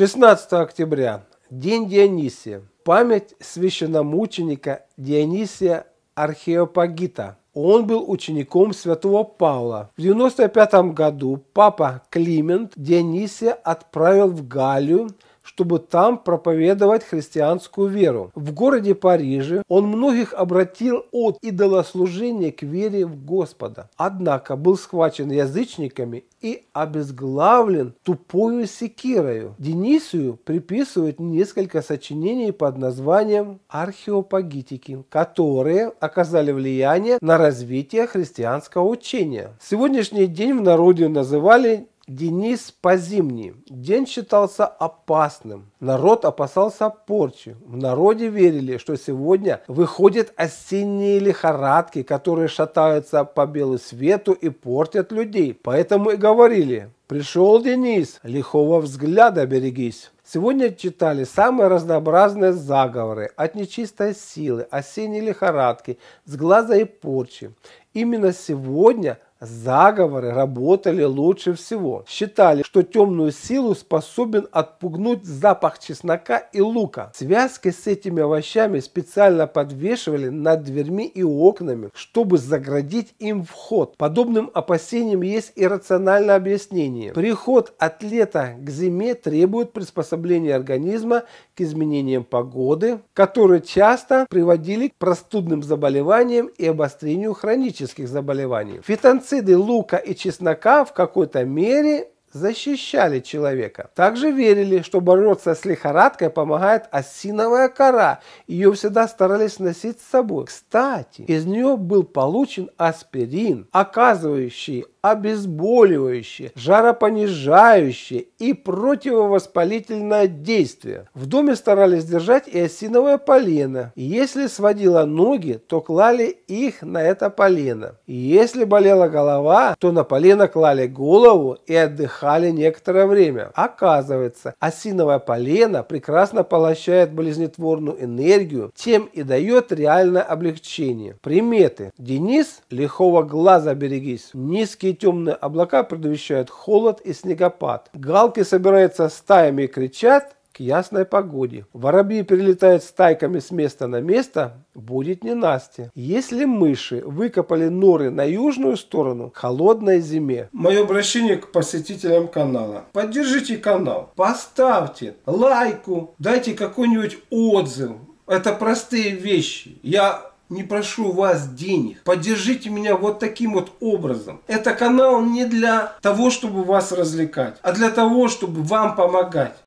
16 октября. День Дионисия. Память священномученика Дионисия Археопагита. Он был учеником святого Павла. В 95 году папа Климент Дионисия отправил в Галлию чтобы там проповедовать христианскую веру. В городе Париже он многих обратил от идолослужения к вере в Господа. Однако был схвачен язычниками и обезглавлен тупою секирою. Денисию приписывают несколько сочинений под названием «Археопагитики», которые оказали влияние на развитие христианского учения. Сегодняшний день в народе называли Денис Позимний. День считался опасным. Народ опасался порчи. В народе верили, что сегодня выходят осенние лихорадки, которые шатаются по белу свету и портят людей. Поэтому и говорили, пришел Денис, лихого взгляда берегись. Сегодня читали самые разнообразные заговоры от нечистой силы, осенней лихорадки, с глаза и порчи. Именно сегодня – Заговоры работали лучше всего. Считали, что темную силу способен отпугнуть запах чеснока и лука. Связки с этими овощами специально подвешивали над дверьми и окнами, чтобы заградить им вход. Подобным опасениям есть и рациональное объяснение. Приход от лета к зиме требует приспособления организма к изменениям погоды, которые часто приводили к простудным заболеваниям и обострению хронических заболеваний. Фитонцид геноциды лука и чеснока в какой-то мере защищали человека. Также верили, что бороться с лихорадкой помогает осиновая кора. Ее всегда старались носить с собой. Кстати, из нее был получен аспирин, оказывающий обезболивающее, жаропонижающее и противовоспалительное действие. В доме старались держать и осиновое полено. Если сводила ноги, то клали их на это полено. Если болела голова, то на полено клали голову и отдыхали пахали некоторое время. Оказывается, осиновая полена прекрасно полощает болезнетворную энергию, тем и дает реальное облегчение. Приметы. Денис, лихого глаза берегись. Низкие темные облака предвещают холод и снегопад. Галки собираются стаями и кричат, ясной погоде. Воробьи перелетают стайками с места на место, будет ненастье. Если мыши выкопали норы на южную сторону, холодной зиме. Мое обращение к посетителям канала. Поддержите канал, поставьте лайку, дайте какой-нибудь отзыв. Это простые вещи. Я не прошу вас денег. Поддержите меня вот таким вот образом. Это канал не для того, чтобы вас развлекать, а для того, чтобы вам помогать.